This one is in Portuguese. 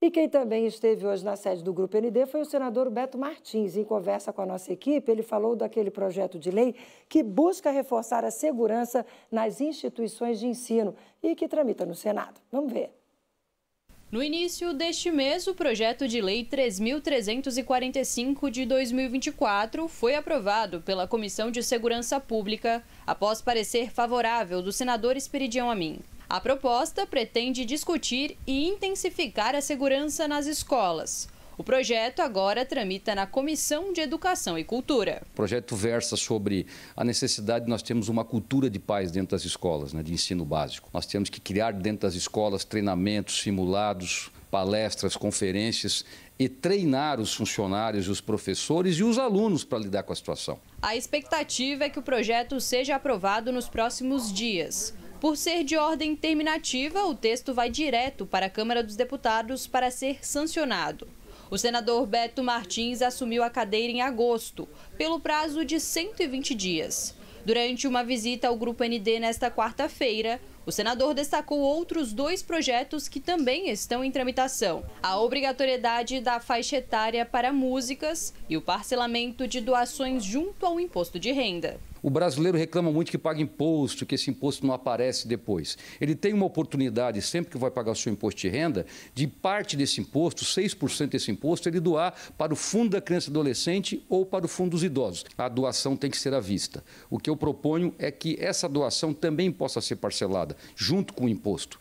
E quem também esteve hoje na sede do Grupo ND foi o senador Beto Martins. Em conversa com a nossa equipe, ele falou daquele projeto de lei que busca reforçar a segurança nas instituições de ensino e que tramita no Senado. Vamos ver. No início deste mês, o projeto de lei 3.345 de 2024 foi aprovado pela Comissão de Segurança Pública após parecer favorável do senador Esperidião Amin. A proposta pretende discutir e intensificar a segurança nas escolas. O projeto agora tramita na Comissão de Educação e Cultura. O projeto versa sobre a necessidade de nós termos uma cultura de paz dentro das escolas, né, de ensino básico. Nós temos que criar dentro das escolas treinamentos simulados, palestras, conferências e treinar os funcionários, os professores e os alunos para lidar com a situação. A expectativa é que o projeto seja aprovado nos próximos dias. Por ser de ordem terminativa, o texto vai direto para a Câmara dos Deputados para ser sancionado. O senador Beto Martins assumiu a cadeira em agosto, pelo prazo de 120 dias. Durante uma visita ao Grupo ND nesta quarta-feira, o senador destacou outros dois projetos que também estão em tramitação: a obrigatoriedade da faixa etária para músicas e o parcelamento de doações junto ao imposto de renda. O brasileiro reclama muito que paga imposto, que esse imposto não aparece depois. Ele tem uma oportunidade, sempre que vai pagar o seu imposto de renda, de parte desse imposto, 6% desse imposto, ele doar para o Fundo da Criança e Adolescente ou para o Fundo dos Idosos. A doação tem que ser à vista. O que eu proponho é que essa doação também possa ser parcelada, junto com o imposto.